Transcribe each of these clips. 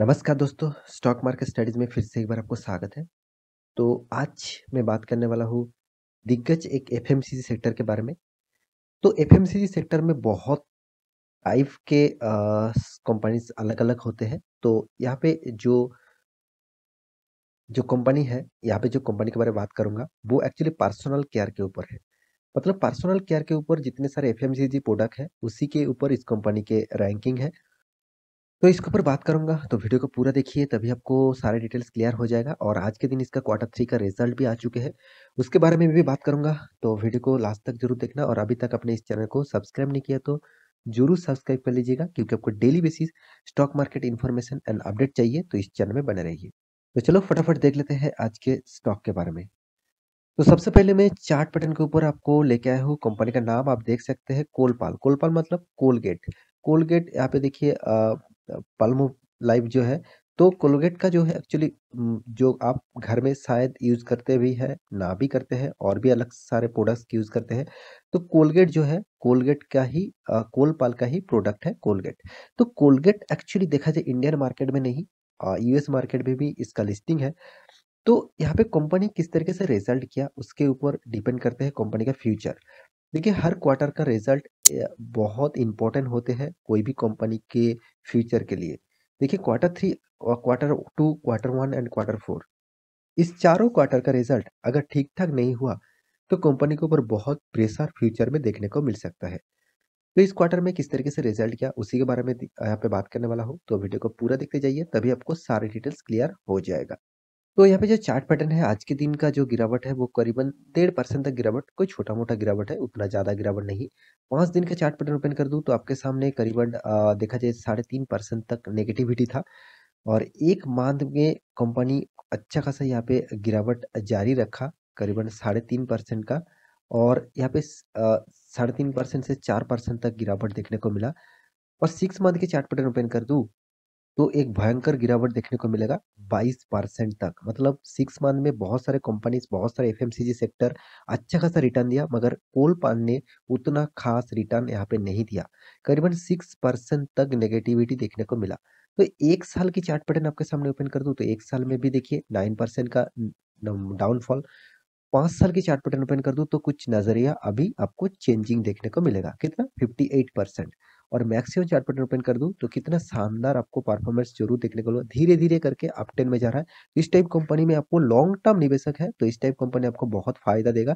नमस्कार दोस्तों stock market studies में फिर से एक बार आपको स्वागत है तो आज मैं बात करने वाला हूँ दिग्गज एक एफ सेक्टर के बारे में तो एफ सेक्टर में बहुत टाइप के कंपनीज अलग अलग होते हैं तो यहाँ पे जो जो कंपनी है यहाँ पे जो कंपनी के बारे में बात करूँगा वो एक्चुअली पर्सनल केयर के ऊपर है मतलब पर्सनल केयर के ऊपर जितने सारे एफ प्रोडक्ट है उसी के ऊपर इस कंपनी के रैंकिंग है तो इसके ऊपर बात करूंगा तो वीडियो को पूरा देखिए तभी आपको सारे डिटेल्स क्लियर हो जाएगा और आज के दिन इसका क्वार्टर थ्री का रिजल्ट भी आ चुके हैं उसके बारे में भी बात करूंगा तो वीडियो को लास्ट तक जरूर देखना और अभी तक अपने इस चैनल को सब्सक्राइब नहीं किया तो जरूर सब्सक्राइब कर लीजिएगा क्योंकि आपको daily basis stock market information and update चाहिए तो इस चैनल में बने रहिए तो चलो फटाफट देख लेते हैं आज के स्टॉक के बारे में तो सबसे पहले मैं चार्ट पैटर्न के ऊपर आपको लेके आया हूँ कंपनी का नाम आप देख सकते हैं कोलपाल कोलपाल मतलब कोलगेट कोलगेट यहाँ पे देखिए पाल्मो लाइफ जो है तो कोलगेट का जो है एक्चुअली जो आप घर में शायद यूज़ करते भी हैं ना भी करते हैं और भी अलग सारे प्रोडक्ट्स यूज़ करते हैं तो कोलगेट जो है कोलगेट का ही कोलपाल का ही प्रोडक्ट है कोलगेट तो कोलगेट एक्चुअली देखा जाए इंडियन मार्केट में नहीं यूएस मार्केट में भी इसका लिस्टिंग है तो यहाँ पे कंपनी किस तरीके से रिजल्ट किया उसके ऊपर डिपेंड करते हैं कंपनी का फ्यूचर देखिए हर क्वार्टर का रिजल्ट बहुत इंपॉर्टेंट होते हैं कोई भी कंपनी के फ्यूचर के लिए देखिए क्वार्टर थ्री और quarter two quarter one and quarter four इस चारों क्वार्टर का रिजल्ट अगर ठीक ठाक नहीं हुआ तो कंपनी के ऊपर बहुत प्रेशर फ्यूचर में देखने को मिल सकता है तो इस क्वार्टर में किस तरीके से रिजल्ट किया उसी के बारे में यहाँ पे बात करने वाला हूँ तो वीडियो को पूरा देखते जाइए तभी आपको सारी डिटेल्स क्लियर हो जाएगा तो यहाँ पे जो चार्ट पैटर्न है आज के दिन का जो गिरावट है वो करीबन डेढ़ परसेंट तक गिरावट कोई छोटा मोटा गिरावट है उतना ज़्यादा गिरावट नहीं पाँच दिन का चार्ट पैटर्न ओपन कर दूँ तो आपके सामने करीबन देखा जाए साढ़े तीन परसेंट तक नेगेटिविटी था और एक माह में कंपनी अच्छा खासा यहाँ पे गिरावट जारी रखा करीबन साढ़े तीन परसेंट का और यहाँ पे साढ़े तीन परसेंट से चार परसेंट तक गिरावट देखने को मिला और सिक्स मंथ के चार्ट पैटर्न ओपन कर दूँ तो एक भयंकर गिरावट देखने को मिलेगा 22 परसेंट तक मतलब सिक्स मंथ में बहुत सारे कंपनीज बहुत सारे एफएमसीजी सेक्टर अच्छा खासा रिटर्न दिया मगर कोल पान ने उतना खास रिटर्न यहाँ पे नहीं दिया करीबन सिक्स परसेंट तक नेगेटिविटी देखने को मिला तो एक साल की चार्ट पैटर्न आपके सामने ओपन कर दू तो एक साल में भी देखिए नाइन परसेंट का डाउनफॉल पांच साल की चार्ट पैटर्न ओपन कर दू तो कुछ नजरिया अभी आपको चेंजिंग देखने को मिलेगा कितना फिफ्टी एट परसेंट और मैक्सिमम चार्ट पैटर्न ओपन कर दूँ तो कितना शानदार आपको परफॉर्मेंस जरूर देखने को मिलेगा धीरे धीरे करके आप टेन में जा रहा है इस टाइप कंपनी में आपको लॉन्ग टर्म निवेशक है तो इस टाइप कंपनी आपको बहुत फायदा देगा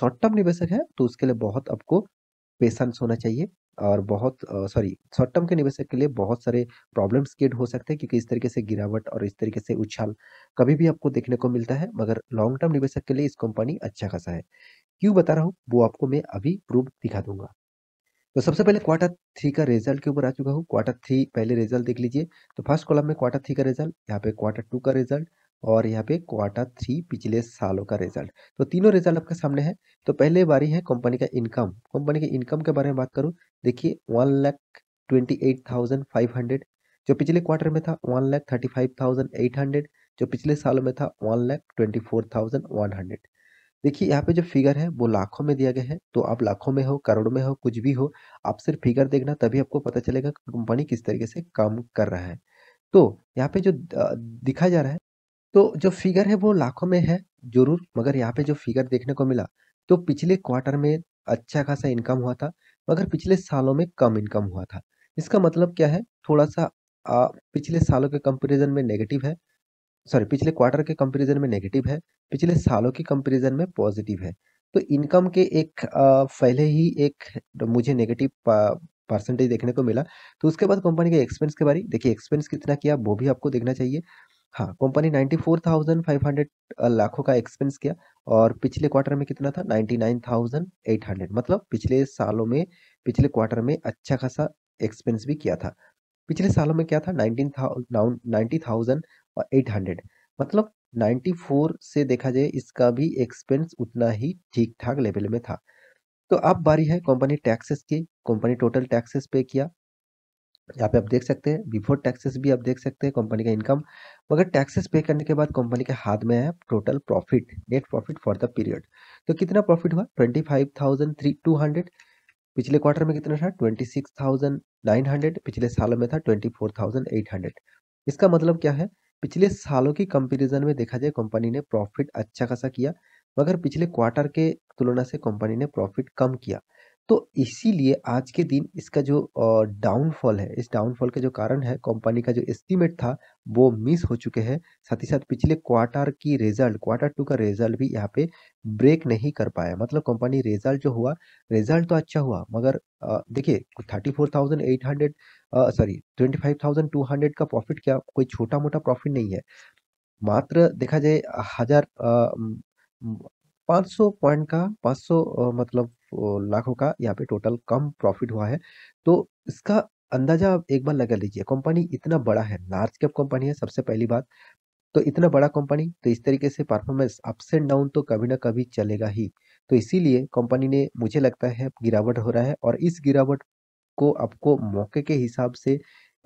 शॉर्ट टर्म निवेशक है तो उसके लिए बहुत आपको पेशेंस होना चाहिए और बहुत सॉरी शॉर्ट टर्म के निवेशक के लिए बहुत सारे प्रॉब्लम्स क्रिएट हो सकते हैं क्योंकि इस तरीके से गिरावट और इस तरीके से उछाल कभी भी आपको देखने को मिलता है मगर लॉन्ग टर्म निवेशक के लिए इस कंपनी अच्छा खासा है क्यों बता रहा हूँ वो आपको मैं अभी प्रूफ दिखा दूंगा तो सबसे पहले क्वार्टर थ्री का रिजल्ट के ऊपर आ चुका हूँ क्वार्टर थ्री पहले रिजल्ट देख लीजिए तो फर्स्ट कॉलम में क्वार्टर थ्री का रिजल्ट यहाँ पे क्वार्टर टू का रिजल्ट और यहाँ पे क्वार्टर थ्री पिछले सालों का रिजल्ट तो तीनों रिजल्ट आपके सामने है तो पहले बारी है कंपनी का इनकम कंपनी के इनकम के बारे में बात करूँ देखिए one lakh twenty eight thousand five hundred जो पिछले क्वार्टर में था one lakh thirty five thousand eight hundred जो पिछले सालों में था one lakh twenty four thousand one hundred देखिए यहाँ पे जो फिगर है वो लाखों में दिया गया है तो आप लाखों में हो करोड़ों में हो कुछ भी हो आप सिर्फ फिगर देखना तभी आपको पता चलेगा कि कंपनी किस तरीके से काम कर रहा है तो यहाँ पे जो दिखा जा रहा है तो जो फिगर है वो लाखों में है जरूर मगर यहाँ पे जो फिगर देखने को मिला तो पिछले क्वार्टर में अच्छा खासा इनकम हुआ था मगर पिछले सालों में कम इनकम हुआ था इसका मतलब क्या है थोड़ा सा आ, पिछले सालों के कंपेरिजन में नेगेटिव है सॉरी पिछले क्वार्टर के कंपैरिजन में नेगेटिव है पिछले सालों के कंपैरिजन में पॉजिटिव है तो इनकम के एक पहले ही एक मुझे नेगेटिव परसेंटेज देखने को मिला तो उसके बाद कंपनी के एक्सपेंस के बारे देखिए एक्सपेंस कितना किया वो भी आपको देखना चाहिए हाँ कंपनी 94,500 लाखों का एक्सपेंस किया और पिछले क्वार्टर में कितना था 99,800 मतलब पिछले सालों में पिछले क्वार्टर में अच्छा खासा एक्सपेंस भी किया था पिछले सालों में क्या था नाइनटीन नाइन्टी थाउजेंड और एट हंड्रेड मतलब नाइन्टी फोर से देखा जाए इसका भी एक्सपेंस उतना ही ठीक ठाक लेवल में था तो अब बारी है कंपनी टैक्सेस की कंपनी टोटल टैक्सेस पे किया यहाँ पे आप देख सकते हैं बिफोर टैक्सेस भी आप देख सकते हैं कंपनी का इनकम मगर टैक्सेस पे करने के बाद कंपनी के हाथ में है total profit net profit for the period तो कितना प्रॉफिट हुआ twenty five thousand three two hundred पिछले क्वार्टर में कितना था twenty six thousand nine hundred पिछले साल में था twenty four thousand eight hundred इसका मतलब क्या है पिछले सालों की कंपैरिजन में देखा जाए कंपनी ने प्रॉफिट अच्छा खासा किया मगर पिछले क्वार्टर के तुलना से कंपनी ने प्रॉफिट कम किया तो इसीलिए आज के दिन इसका जो डाउनफॉल है इस डाउनफॉल का जो कारण है कंपनी का जो एस्टीमेट था वो मिस हो चुके हैं साथ ही साथ पिछले क्वार्टर की रिजल्ट क्वार्टर टू का रिजल्ट भी यहाँ पे ब्रेक नहीं कर पाया मतलब कंपनी रिजल्ट जो हुआ रिजल्ट तो अच्छा हुआ मगर देखिए thirty four thousand eight hundred sorry twenty five thousand two hundred का प्रॉफिट क्या कोई छोटा मोटा प्रॉफिट नहीं है मात्र देखा जाए हजार 500 पॉइंट का 500 मतलब लाखों का यहाँ पे टोटल कम प्रॉफिट हुआ है तो इसका अंदाजा आप एक बार लगा लीजिए कंपनी इतना बड़ा है लार्ज कैप कंपनी है सबसे पहली बात तो इतना बड़ा कंपनी तो इस तरीके से परफॉर्मेंस अप्स एंड डाउन तो कभी ना कभी चलेगा ही तो इसीलिए कंपनी ने मुझे लगता है गिरावट हो रहा है और इस गिरावट को आपको मौके के हिसाब से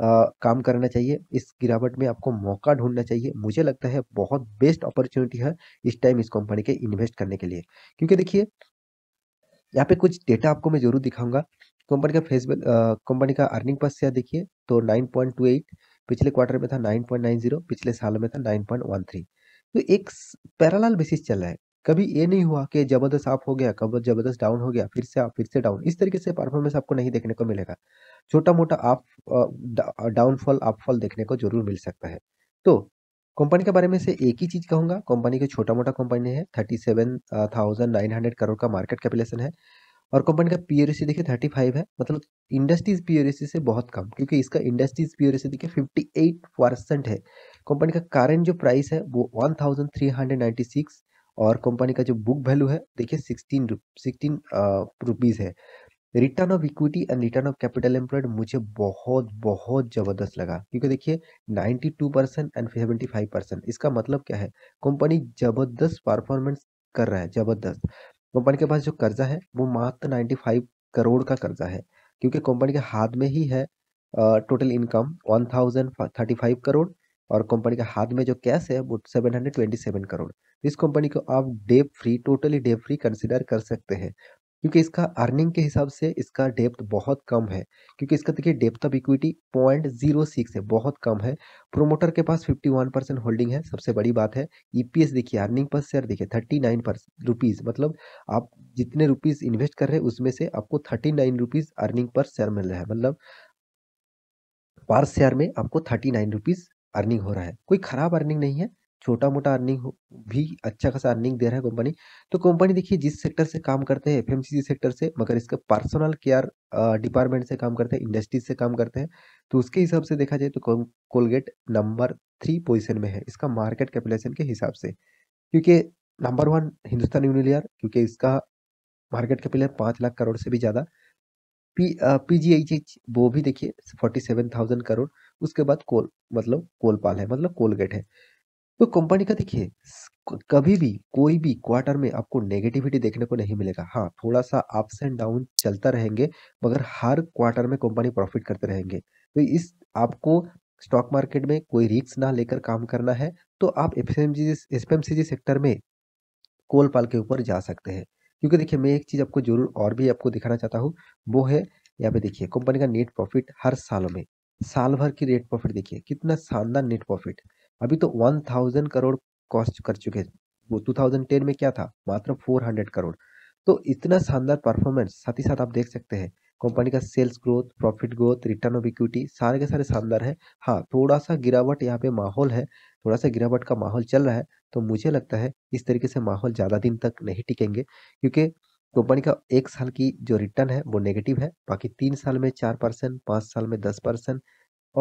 आ, काम करना चाहिए इस गिरावट में आपको मौका ढूंढना चाहिए मुझे लगता है बहुत बेस्ट अपॉर्चुनिटी है इस टाइम इस कंपनी के इन्वेस्ट करने के लिए क्योंकि देखिए यहाँ पे कुछ डेटा आपको मैं जरूर दिखाऊंगा कंपनी का फेसबुक कंपनी का अर्निंग पर शेयर देखिए तो 9.28 पिछले क्वार्टर में था 9.90 पिछले साल में था 9.13 तो एक पैराल बेसिस चल रहा है कभी ये नहीं हुआ कि जबरदस्त अप हो गया कब जबरदस्त डाउन हो गया फिर से आप फिर से डाउन इस तरीके से परफॉर्मेंस आपको नहीं देखने को मिलेगा छोटा मोटा आप डाउनफॉल अपफॉल देखने को जरूर मिल सकता है तो कंपनी के बारे में से एक ही चीज़ कहूंगा कंपनी के छोटा मोटा कंपनी है thirty seven thousand nine hundred crore का मार्केट कैपिलेशन है और कंपनी का पी रेशियो e देखिए थर्टी फाइव है मतलब इंडस्ट्रीज पी रेशियो से बहुत कम क्योंकि इसका इंडस्ट्रीज पी e देखिए फिफ्टी एट परसेंट है कंपनी का कारेंट जो प्राइस है वो one thousand three hundred ninety six और कंपनी का जो बुक वैल्यू है देखिए सिक्सटीन सिक्सटीन रुपीज़ है return of equity and return of capital employed मुझे बहुत बहुत ज़बरदस्त लगा क्योंकि देखिए 92 percent and seventy five percent इसका मतलब क्या है कंपनी ज़बरदस्त परफॉर्मेंस कर रहा है ज़बरदस्त कंपनी के पास जो कर्जा है वो मात्र 95 करोड़ का कर्जा है क्योंकि कंपनी के हाथ में ही है टोटल इनकम वन करोड़ और कंपनी के हाथ में जो कैश है वो सेवन करोड़ इस कंपनी को आप debt free totally debt free consider कर सकते हैं क्योंकि इसका अर्निंग के हिसाब से इसका डेप्थ बहुत कम है क्योंकि इसका देखिए depth of equity point zero six है बहुत कम है प्रोमोटर के पास फिफ्टी वन परसेंट होल्डिंग है सबसे बड़ी बात है ईपीएस e देखिए अर्निंग पर शेयर देखिए थर्टी नाइन परसेंट रुपीज़ मतलब आप जितने रुपीज़ इन्वेस्ट कर रहे हैं उसमें से आपको thirty nine rupees earning per share मिल रहा है मतलब पर शेयर में आपको थर्टी नाइन रुपीज़ अर्निंग हो रहा है कोई ख़राब अर्निंग नहीं है छोटा मोटा अर्निंग भी अच्छा खासा अर्निंग दे रहा है कंपनी तो कंपनी देखिए जिस सेक्टर से काम करते हैं एफ सेक्टर से मगर इसका पर्सनल केयर डिपार्टमेंट से काम करते हैं इंडस्ट्रीज से काम करते हैं तो उसके हिसाब से देखा जाए तो कोलगेट नंबर थ्री पोजिशन में है इसका मार्केट कैपिलेशन के हिसाब से क्योंकि नंबर वन हिंदुस्तान यूनिलियर क्योंकि इसका मार्केट कैपिटल पाँच लाख करोड़ से भी ज़्यादा P P G H H वो भी देखिए फोर्टी सेवन थाउजेंड करोड़ उसके बाद कोल मतलब कोलपाल है मतलब कोलगेट है तो कंपनी का देखिए कभी भी कोई भी क्वार्टर में आपको नेगेटिविटी देखने को नहीं मिलेगा हाँ थोड़ा सा अप्स एंड डाउन चलता रहेंगे मगर हर क्वार्टर में कंपनी प्रॉफिट करते रहेंगे तो इस आपको स्टॉक मार्केट में कोई रिक्स ना लेकर काम करना है तो आप एफ एम सेक्टर में कोल पाल के ऊपर जा सकते हैं क्योंकि देखिए मैं एक चीज़ आपको जरूर और भी आपको दिखाना चाहता हूँ वो है यहाँ पे देखिए कंपनी का नेट प्रॉफिट हर सालों में साल भर की नेट प्रॉफिट देखिए कितना शानदार नेट प्रॉफिट अभी तो वन थाउजेंड करोड़ कॉस्ट कर चुके हैं वो टेन में क्या था मात्र फोर हंड्रेड करोड़ तो इतना शानदार परफॉर्मेंस साथ ही साथ आप देख सकते हैं कंपनी का sales growth profit growth return of equity सारे के सारे शानदार है हाँ थोड़ा सा गिरावट यहाँ पे माहौल है थोड़ा सा गिरावट का माहौल चल रहा है तो मुझे लगता है इस तरीके से माहौल ज़्यादा दिन तक नहीं टिकेंगे क्योंकि कंपनी का एक साल की जो रिटर्न है वो नेगेटिव है बाकी तीन साल में चार परसेंट पाँच साल में दस परसेंट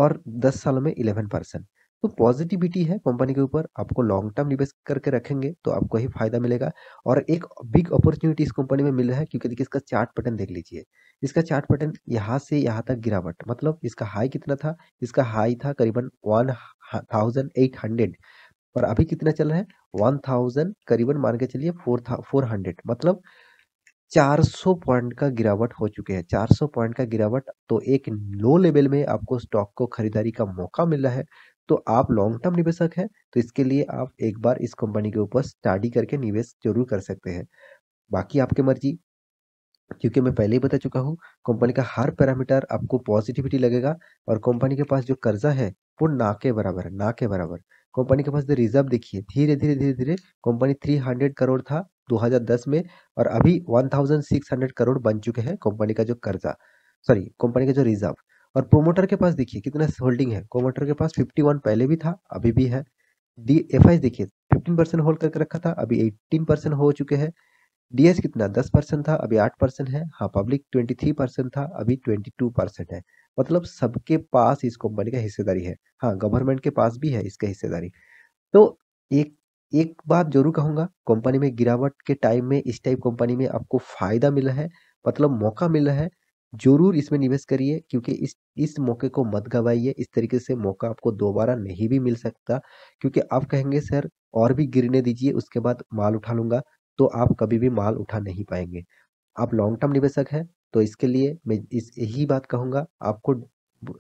और दस साल में इलेवन परसेंट तो पॉजिटिविटी है कंपनी के ऊपर आपको लॉन्ग टर्म निवेश करके रखेंगे तो आपको ही फायदा मिलेगा और एक बिग अपॉर्चुनिटी इस कंपनी में मिल रहा है क्योंकि देखिए इसका चार्ट पैटर्न देख लीजिए इसका चार्ट पैटर्न यहाँ से यहाँ तक गिरावट मतलब इसका हाई कितना था इसका हाई था करीबन वन थाउजेंड एट हंड्रेड और अभी कितना चल रहा है वन थाउजेंड करीबन मान के चलिए फोर फोर हंड्रेड मतलब 400 पॉइंट का गिरावट हो चुके हैं 400 पॉइंट का गिरावट तो एक लो लेवल में आपको स्टॉक को खरीदारी का मौका मिल रहा है तो आप लॉन्ग टर्म निवेशक हैं तो इसके लिए आप एक बार इस कंपनी के ऊपर स्टडी करके निवेश जरूर कर सकते हैं बाकी आपकी मर्जी क्योंकि मैं पहले ही बता चुका हूँ कंपनी का हर पैरामीटर आपको पॉजिटिविटी लगेगा और कंपनी के पास जो कर्जा है वो ना के बराबर है ना के बराबर कंपनी के पास जो रिजर्व देखिए धीरे धीरे धीरे धीरे कंपनी 300 करोड़ था 2010 में और अभी 1600 करोड़ बन चुके हैं कंपनी का जो कर्जा सॉरी कंपनी का जो रिजर्व और प्रोमोटर के पास देखिए कितना होल्डिंग है प्रोमोटर के पास 51 पहले भी था अभी भी है डी एफ देखिए 15 परसेंट होल्ड करके रखा था अभी 18 परसेंट हो चुके हैं डीएस कितना 10 परसेंट था अभी 8 परसेंट है हाँ पब्लिक 23 परसेंट था अभी 22 परसेंट है मतलब सबके पास इस कंपनी का हिस्सेदारी है हाँ गवर्नमेंट के पास भी है इसका हिस्सेदारी तो एक एक बात जरूर कहूँगा कंपनी में गिरावट के टाइम में इस टाइप कंपनी में आपको फायदा मिला है मतलब मौका मिला है जरूर इसमें निवेश करिए क्योंकि इस इस मौके को मत गवाइए इस तरीके से मौका आपको दोबारा नहीं भी मिल सकता क्योंकि आप कहेंगे सर और भी गिरने दीजिए उसके बाद माल उठा लूँगा तो आप कभी भी माल उठा नहीं पाएंगे आप लॉन्ग टर्म निवेशक हैं तो इसके लिए मैं इस यही बात कहूँगा आपको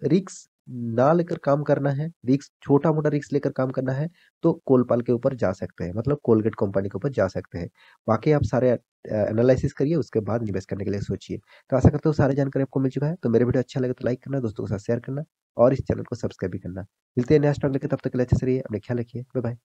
रिक्स ना लेकर काम करना है रिक्स छोटा मोटा रिक्स लेकर काम करना है तो कोलपाल के ऊपर जा सकते हैं मतलब कोलगेट कंपनी के ऊपर जा सकते हैं बाकी आप सारे एनालिसिस करिए उसके बाद निवेश करने के लिए सोचिए तो आशा करता हूँ सारी जानकारी आपको मिल चुका है तो मेरे वीडियो अच्छा लगे तो लाइक करना दोस्तों के साथ शेयर करना और इस चैनल को सब्सक्राइब भी करना मिलते हैं नया स्टॉक लेकर तब तक के लिए अच्छे से रहिए अपने ख्याल रखिए बाय बाय